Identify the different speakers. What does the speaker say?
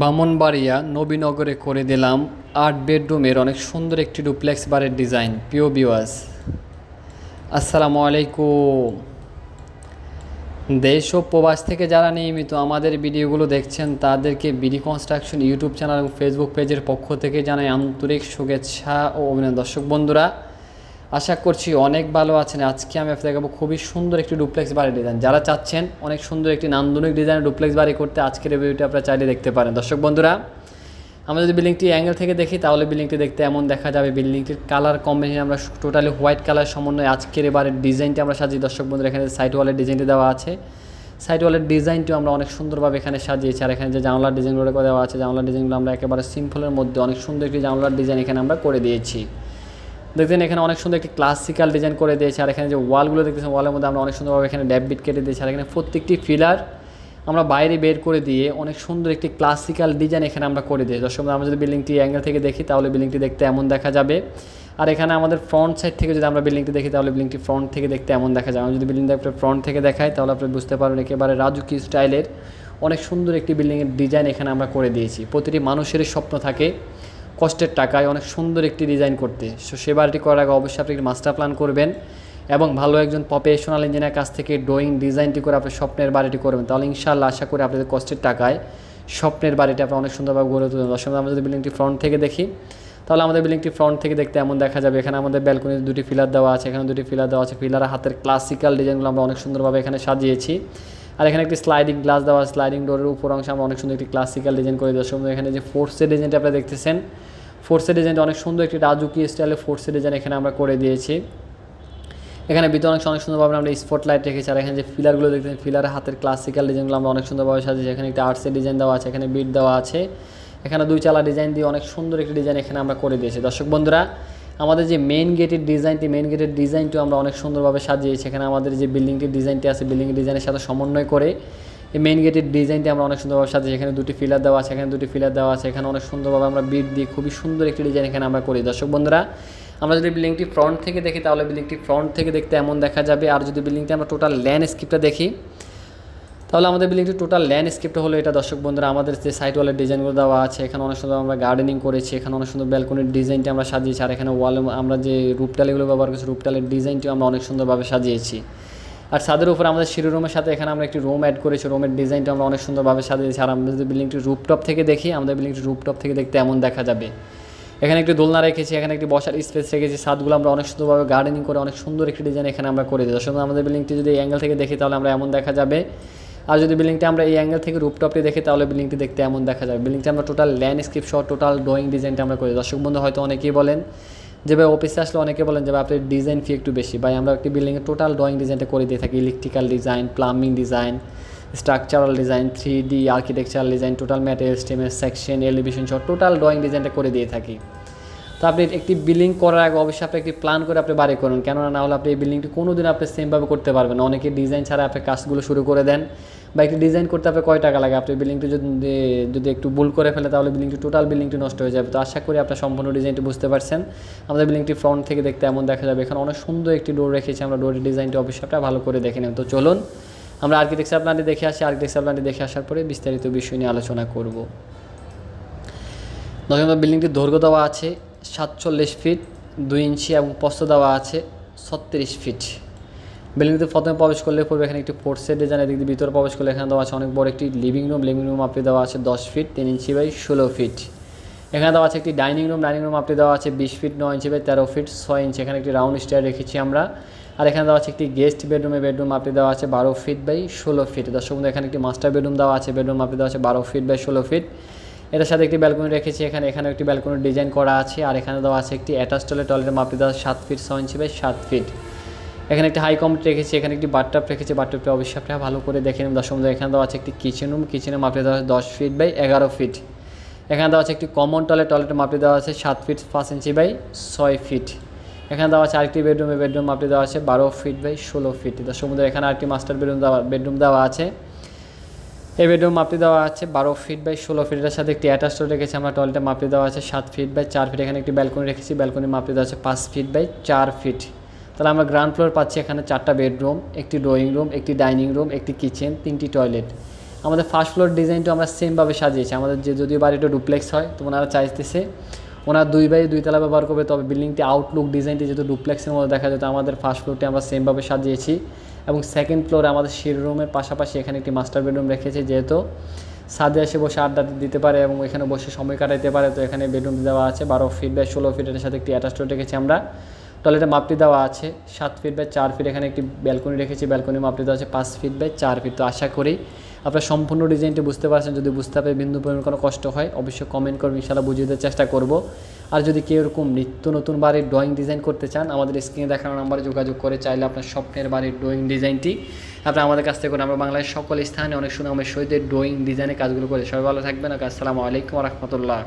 Speaker 1: বামনবাড়িয়া নবীনগরে করে দিলাম আট বেডরুমের অনেক সুন্দর একটি ডুপ্লেক্স বারের ডিজাইন পিও বিওয়াস আসসালামু আলাইকুম দেশ ও প্রবাস থেকে যারা নিয়মিত আমাদের ভিডিওগুলো দেখছেন তাদেরকে বিডি কনস্ট্রাকশন ইউটিউব চ্যানেল এবং ফেসবুক পেজের পক্ষ থেকে জানাই আন্তরিক শুভেচ্ছা ও অভিনন্দন দর্শক বন্ধুরা আশা করছি অনেক ভালো আছেন আজকে আমি আপনাদের দেখাবো খুবই সুন্দর একটি ডুপ্লেক্স বাড়ি ডিজাইন যারা চাচ্ছেন অনেক সুন্দর একটি নান্দনিক ডিজাইনের ডুপ্লেক্স বাড়ি করতে আজকের রিভিউটি আপনারা চাইলে দেখতে পারেন দর্শক বন্ধুরা আমরা যদি বিল্ডিংটি অ্যাঙ্গেল থেকে দেখি তাহলে বিল্ডিংটি দেখতে এমন দেখা যাবে বিল্ডিংটির কালার কম্বিনেশন আমরা টোটালি হোয়াইট কালার সমন্বয়ে আজকের এবারে ডিজাইনটি আমরা সাজিয়ে দর্শক বন্ধুরা এখানে সাইড ওয়ালের ডিজাইনটি দেওয়া আছে সাইড ওয়ালের ডিজাইনটিও আমরা অনেক সুন্দরভাবে এখানে সাজিয়েছি আর এখানে যে জানলার ডিজাইনগুলো দেওয়া আছে জানলার ডিজাইনগুলো আমরা একেবারে সিম্পলের মধ্যে অনেক সুন্দর একটি জানলার ডিজাইন এখানে আমরা করে দিয়েছি দেখছেন এখানে অনেক সুন্দর একটি ক্লাসিক্যাল ডিজাইন করে দিয়েছে আর এখানে যে ওয়ালগুলো দেখতেছেন ওয়ালের মধ্যে আমরা অনেক সুন্দরভাবে এখানে ড্যাববিট কেটে দিয়েছি আর এখানে প্রত্যেকটি ফিলার আমরা বাইরে বের করে দিয়ে অনেক সুন্দর একটি ক্লাসিক্যাল ডিজাইন এখানে আমরা করে দিই দর্শক আমরা যদি বিল্ডিংটি অ্যাঙ্গেল থেকে দেখি তাহলে বিল্ডিংটি দেখতে এমন দেখা যাবে আর এখানে আমাদের ফ্রন্ট সাইড থেকে যদি আমরা বিল্ডিংটি দেখি তাহলে বিল্ডিংটি ফ্রন্ট থেকে দেখতে এমন দেখা যায় আমরা যদি বিল্ডিংটা আপনার ফ্রন্ট থেকে দেখাই তাহলে আপনি বুঝতে পারবেন একেবারে রাজুকি স্টাইলের অনেক সুন্দর একটি বিল্ডিংয়ের ডিজাইন এখানে আমরা করে দিয়েছি প্রতিটি মানুষেরই স্বপ্ন থাকে কষ্টের টাকায় অনেক সুন্দর একটি ডিজাইন করতে সো সে বারটি করার আগে অবশ্যই আপনি একটি মাস্টার প্ল্যান করবেন এবং ভালো একজন প্রফেশনাল ইঞ্জিনিয়ার কাছ থেকে ড্রয়িং ডিজাইনটি করে আপনি স্বপ্নের বাড়িটি করবেন তাহলে ইনশাল্লাহ আশা করি আপনাদের কষ্টের টাকায় স্বপ্নের বাড়িটি আপনার অনেক সুন্দরভাবে গড়ে তুলবেন দর্শক আমরা যদি বিল্ডিংটি ফ্রন্ট থেকে দেখি তাহলে আমাদের বিল্ডিংটি ফ্রন্ট থেকে দেখতে এমন দেখা যাবে এখানে আমাদের ব্যালকনিতে দুটি ফিলার দেওয়া আছে এখানে দুটি ফিলার দেওয়া আছে ফিলার হাতের ক্লাসিক্যাল ডিজাইনগুলো আমরা অনেক সুন্দরভাবে এখানে সাজিয়েছি আর এখানে একটি স্লাইডিং গ্লাস দেওয়া স্লাইডিং ডোরের উপর অংশে আমরা অনেক সুন্দর একটি ক্লাসিক্যাল ডিজাইন করে দর্শক এখানে যে ফোর্সের ডিজাইনটি আপনারা দেখতেছেন ফোর্সে ডিজাইনটা অনেক সুন্দর একটি রাজুকি স্টাইলে ফোর্সের ডিজাইন এখানে আমরা করে দিয়েছি এখানে ভিতরে অনেক অনেক সুন্দরভাবে আমরা স্পট লাইট রেখেছি আর এখানে যে ফিলারগুলো দেখতেছেন ফিলার হাতের ক্লাসিক্যাল ডিজাইনগুলো আমরা অনেক সুন্দরভাবে সাজিয়েছি এখানে একটি আর্টসের ডিজাইন দেওয়া আছে এখানে বিট দেওয়া আছে এখানে দুই চালা ডিজাইন দিয়ে অনেক সুন্দর একটি ডিজাইন এখানে আমরা করে দিয়েছি দর্শক বন্ধুরা আমাদের যে মেন গেটের ডিজাইনটি মেন গেটের ডিজাইনটিও আমরা অনেক সুন্দরভাবে সাজিয়েছি এখানে আমাদের যে বিল্ডিংটির ডিজাইনটি আছে বিল্ডিং ডিজাইনের সাথে সমন্বয় করে এই মেইন গেটের ডিজাইনটি আমরা অনেক সুন্দরভাবে সাজিয়েছি এখানে দুটি ফিলার দেওয়া আছে এখানে দুটি ফিলার দেওয়া আছে এখানে অনেক সুন্দরভাবে আমরা বিট দিয়ে খুবই সুন্দর একটি ডিজাইন এখানে আমরা করি দর্শক বন্ধুরা আমরা যদি বিল্ডিংটি ফ্রন্ট থেকে দেখি তাহলে বিল্ডিংটি ফ্রন্ট থেকে দেখতে এমন দেখা যাবে আর যদি বিল্ডিংটি আমরা টোটাল ল্যান্ডস্কেপটা দেখি তাহলে আমাদের বিল্ডিংটি টোটাল ল্যান্ডস্কেপটা হলো এটা দর্শক বন্ধুরা আমাদের যে সাইড ওয়ালের ডিজাইনগুলো দেওয়া আছে এখানে অনেক সুন্দর আমরা গার্ডেনিং করেছি এখানে অনেক সুন্দর ব্যালকনির ডিজাইনটি আমরা সাজিয়েছি আর এখানে ওয়ালে আমরা যে রূপটালিগুলো ব্যবহার করছি রূপটালের ডিজাইনটিও আমরা অনেক সুন্দরভাবে সাজিয়েছি আর ছাদের উপর আমাদের শিরু রুমের সাথে এখানে আমরা একটি রুম অ্যাড করেছি রুমের ডিজাইনটা আমরা অনেক সুন্দরভাবে সাজিয়েছি আর আমরা যদি বিল্ডিংটি রুপটপ থেকে দেখি আমাদের বিল্ডিংটি রুপটপ থেকে দেখতে এমন দেখা যাবে এখানে একটি দোলনা রেখেছি এখানে একটি বসার স্পেস রেখেছি ছাদগুলো আমরা অনেক সুন্দরভাবে গার্ডেনিং করে অনেক সুন্দর একটি ডিজাইন এখানে আমরা করে দিই শুধু আমাদের বিল্ডিংটি যদি অ্যাঙ্গেল থেকে দেখি তাহলে আমরা এমন দেখা যাবে আর যদি বিল্ডিংটা আমরা এই অ্যাঙ্গেল থেকে রুপটপটি দেখি তাহলে বিল্ডিংটি দেখতে এমন দেখা যাবে বিল্ডিংটা আমরা টোটাল ল্যান্ডস্কেপ সহ টোটাল ড্রয়িং ডিজাইনটা আমরা করি দর্শক বন্ধু হয়তো অনেকেই বলেন যে ভাই অফিসে আসলে অনেকে বলেন যে ভাই আপনার ডিজাইন ফি একটু বেশি ভাই আমরা একটি বিল্ডিংয়ে টোটাল ড্রয়িং ডিজাইনটা করে দিয়ে থাকি electrical design plumbing design structural design three D architectural design total material স্টেমের সেকশন এলিভেশন সব টোটাল ড্রয়িং ডিজাইনটা করে দিয়ে থাকি তো আপনি একটি বিল্ডিং করার আগে অবশ্যই আপনি একটি প্ল্যান করে আপনি বাড়ি করুন কেননা না হলে আপনি এই বিল্ডিংটি কোনো দিন আপনি সেমভাবে করতে পারবেন অনেকে ডিজাইন ছাড়া আপনি কাজগুলো শুরু করে দেন বা একটু ডিজাইন করতে আপনার কয় টাকা লাগে আপনি বিল্ডিংটি যদি যদি একটু ভুল করে ফেলে তাহলে বিল্ডিংটি টোটাল বিল্ডিংটি নষ্ট হয়ে যাবে তো আশা করি আপনার সম্পূর্ণ ডিজাইনটি বুঝতে পারছেন আমাদের বিল্ডিংটি ফ্রন্ট থেকে দেখতে এমন দেখা যাবে এখানে অনেক সুন্দর একটি ডোর রেখেছি আমরা ডোরের ডিজাইনটি অবশ্যটা ভালো করে দেখে নেব তো চলুন আমরা আর্কিটেকচার প্ল্যানটি দেখে আসি আর্কিটেকচার প্ল্যানটি দেখে আসার পরে বিস্তারিত বিষয় নিয়ে আলোচনা করব নজনবা বিল্ডিংটির দৈর্ঘ্য দেওয়া আছে সাতচল্লিশ ফিট দুই ইঞ্চি এবং পস্ত দেওয়া আছে ছত্রিশ ফিট বিল্ডিংটিতে প্রথমে প্রবেশ করলে পূর্বে এখানে একটি ফোর্সের ডিজাইন এদিক দিয়ে ভিতরে প্রবেশ করলে এখানে দেওয়া আছে অনেক বড় একটি লিভিং রুম লিভিং রুম আপনি দেওয়া আছে দশ ফিট তিন ইঞ্চি বাই ষোলো ফিট এখানে দেওয়া আছে একটি ডাইনিং রুম ডাইনিং রুম আপনি দেওয়া আছে বিশ ফিট নয় ইঞ্চি বাই তেরো ফিট ছয় ইঞ্চি এখানে একটি রাউন্ড স্টেয়ার রেখেছি আমরা আর এখানে দেওয়া আছে একটি গেস্ট বেডরুমে বেডরুম আপনি দেওয়া আছে বারো ফিট বাই ষোলো ফিট দর্শক বন্ধু এখানে একটি মাস্টার বেডরুম দেওয়া আছে বেডরুম আপনি দেওয়া আছে বারো ফিট বাই ষোলো ফিট এটার সাথে একটি ব্যালকনি রেখেছি এখানে এখানে একটি ব্যালকনির ডিজাইন করা আছে আর এখানে দেওয়া আছে একটি অ্যাটাচ টয়লেট টয়লেটের মাপটি দেওয়া সাত ফিট ছয় ইঞ্চি বাই সাত ফিট এখানে একটি হাই কমোড রেখেছি এখানে একটি বাটটাপ রেখেছি বাটটাপটি অবশ্যই আপনারা ভালো করে দেখে নেবেন দশম এখানে দেওয়া আছে একটি কিচেন রুম কিচেন রুম আপনি দেওয়া আছে দশ ফিট বাই এগারো ফিট এখানে দেওয়া আছে একটি কমন টয়লেট টয়লেটের মাপটি দেওয়া আছে সাত ফিট পাঁচ ইঞ্চি বাই ছয় ফিট এখানে দেওয়া আছে আরেকটি বেডরুমে বেডরুম মাপটি দেওয়া আছে বারো ফিট বাই ষোলো ফিট দর্শক বন্ধুরা এখানে আরেকটি মাস্টার বেডরুম দেওয়া বেডরুম দেওয়া আছে এই বেডরুম মাপটি দেওয়া আছে বারো ফিট বাই ষোলো ফিটের সাথে একটি অ্যাটাচ রেখেছি আমরা টয়লেটের মাপটি দেওয়া আছে সাত ফিট বাই চার ফিট এখানে একটি ব্যালকনি রেখেছি ব্যালকনির মাপটি দেওয়া আছে পাঁচ ফিট বাই চার ফিট তাহলে আমরা গ্রাউন্ড ফ্লোর পাচ্ছি এখানে চারটা বেডরুম একটি ড্রয়িং রুম একটি ডাইনিং রুম একটি কিচেন তিনটি টয়লেট আমাদের ফার্স্ট ফ্লোর ডিজাইনটা আমরা সেমভাবে সাজিয়েছি আমাদের যে যদিও বাড়িটা ডুপ্লেক্স হয় তো ওনারা চাইতেছে ওনার দুই বাই দুই তলা ব্যবহার করবে তবে বিল্ডিংটি আউটলুক ডিজাইনটি যেহেতু ডুপ্লেক্সের মধ্যে দেখা যেত আমাদের ফার্স্ট ফ্লোরটি আমরা সেমভাবে সাজিয়েছি এবং সেকেন্ড ফ্লোরে আমাদের শির রুমের পাশাপাশি এখানে একটি মাস্টার বেডরুম রেখেছে যেহেতু সাদে এসে বসে আড্ডা দিতে পারে এবং এখানে বসে সময় কাটাইতে পারে তো এখানে বেডরুম দেওয়া আছে বারো ফিট বা ষোলো ফিটের সাথে একটি অ্যাটাচ রেখেছি আমরা টয়লেটের মাপটি দেওয়া আছে সাত ফিট বাই চার ফিট এখানে একটি ব্যালকনি রেখেছি ব্যালকনি মাপটি দেওয়া আছে পাঁচ ফিট বাই চার ফিট তো আশা করি আপনার সম্পূর্ণ ডিজাইনটি বুঝতে পারছেন যদি বুঝতে পারে বিন্দু পরিমাণ কোনো কষ্ট হয় অবশ্যই কমেন্ট করবেন ইনশাআল্লাহ বুঝিয়ে দেওয়ার চেষ্টা করব আর যদি কেউ এরকম নিত্য নতুন বাড়ির ড্রয়িং ডিজাইন করতে চান আমাদের স্ক্রিনে দেখানো নাম্বারে যোগাযোগ করে চাইলে আপনার স্বপ্নের বাড়ির ড্রয়িং ডিজাইনটি আপনার আমাদের কাছ থেকে আমরা বাংলার সকল স্থানে অনেক সুনামের সহিতে ড্রয়িং ডিজাইনের কাজগুলো করে সবাই ভালো থাকবেন আসসালামু আলাইকুম রহমতুল্লাহ